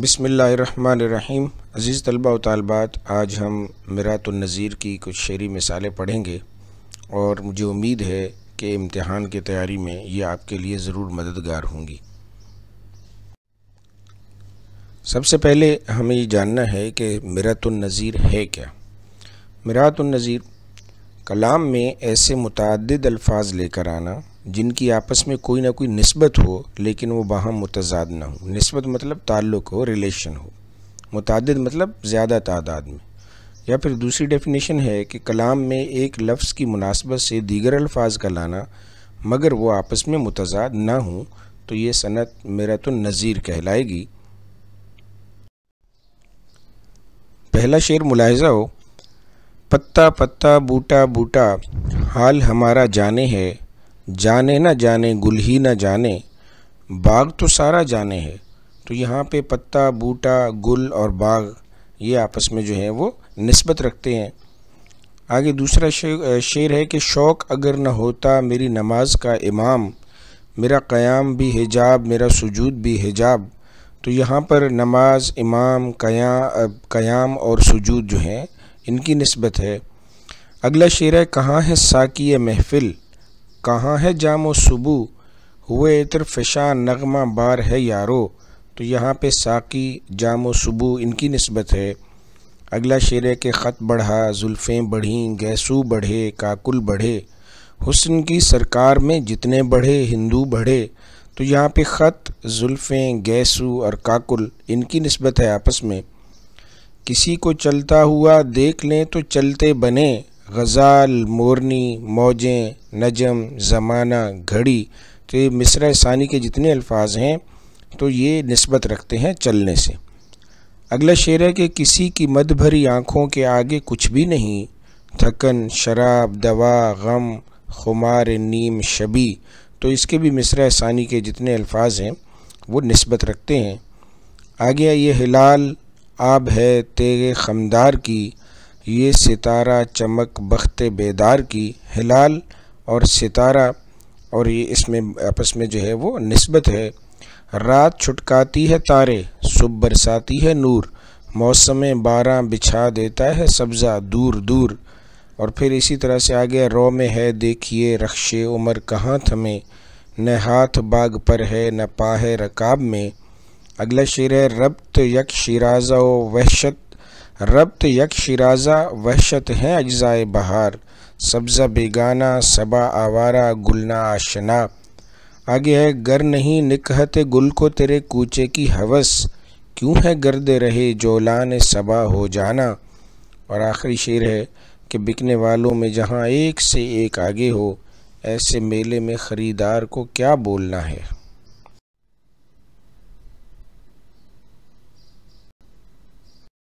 बिसमीम अज़ीज़ तलबा तलबात आज हम मरातुलनज़ीर की कुछ शेरी मिसालें पढ़ेंगे और मुझे उम्मीद है कि इम्तहान की तैयारी में ये आपके लिए ज़रूर मददगार होंगी सबसे पहले हमें ये जानना है कि मरातुलनज़ीर है क्या मरातुलनज़ीर कलाम में ऐसे मुतद अल्फाज लेकर आना जिनकी आपस में कोई ना कोई नस्बत हो लेकिन वो बाहम मुतजाद ना हो नस्बत मतलब ताल्लुक़ हो रिलेशन हो मुतद मतलब ज़्यादा तादाद में या फिर दूसरी डेफिनेशन है कि कलाम में एक लफ्ज़ की मुनासबत से दीगर अल्फाज का लाना मगर वो आपस में मुतजाद ना हो तो ये सनत मेरा तो नज़ीर कहलाएगी पहला शेर मुलाहज़ा हो पत्ता पत्ता बूटा बूटा हाल हमारा जाने है जाने ना जाने गुल ही ना जाने बाग तो सारा जाने है तो यहाँ पे पत्ता बूटा गुल और बाग ये आपस में जो है वो नस्बत रखते हैं आगे दूसरा शे, शेर है कि शौक़ अगर न होता मेरी नमाज का इमाम मेरा क़याम भी हिजाब मेरा सजूद भी हिजाब तो यहाँ पर नमाज इमाम कया क़याम और सजूद जो हैं इनकी नस्बत है अगला शेर है कहाँ है साकी महफ़िल कहाँ है जाम सुबु हुए इतर फ़िशा नगमा बार है यारो तो यहाँ पे साकी जाम सुबु इनकी नस्बत है अगला शेर के ख़त बढ़ा जुल्फ़ें बढ़ीं गैसू बढ़े काकुल बढ़े हुस्न की सरकार में जितने बढ़े हिंदू बढ़े तो यहाँ पे ख़त जुल्फ़ें गैसू और काकुल इनकी नस्बत है आपस में किसी को चलता हुआ देख लें तो चलते बने गज़ाल मोरनी मौजें नजम ज़माना घड़ी तो ये मिसरा सानी के जितने अल्फाज हैं तो ये नस्बत रखते हैं चलने से अगला शेर है कि किसी की मद भरी आँखों के आगे कुछ भी नहीं थकन शराब दवा गम खुमार नीम शबी तो इसके भी मिसरा सानी के जितने अल्फाज हैं वो नस्बत रखते हैं आगे ये हिलाल आब है तेग खमदार की ये सितारा चमक बख्त बेदार की हिलाल और सितारा और ये इसमें आपस में जो है वो नस्बत है रात छुटकाती है तारे सुबह बरसाती है नूर मौसम बारह बिछा देता है सब्ज़ा दूर दूर और फिर इसी तरह से आगे रो में है देखिए रख्श उमर कहाँ थमे न हाथ बाग पर है न पाहे रकाब में अगला शेर है रब्त यक शिराजा वहशत रब्त यक शराजा वहशत है अज्ज़ाए बहार सब्ज़ा बेगाना सबा आवारा गुलना आशना आगे है गर नहीं निकहत गुल को तेरे कूचे की हवस क्यों है गर्द रहे जोलान सबा हो जाना और आखिरी शेर है कि बिकने वालों में जहाँ एक से एक आगे हो ऐसे मेले में ख़रीदार को क्या बोलना है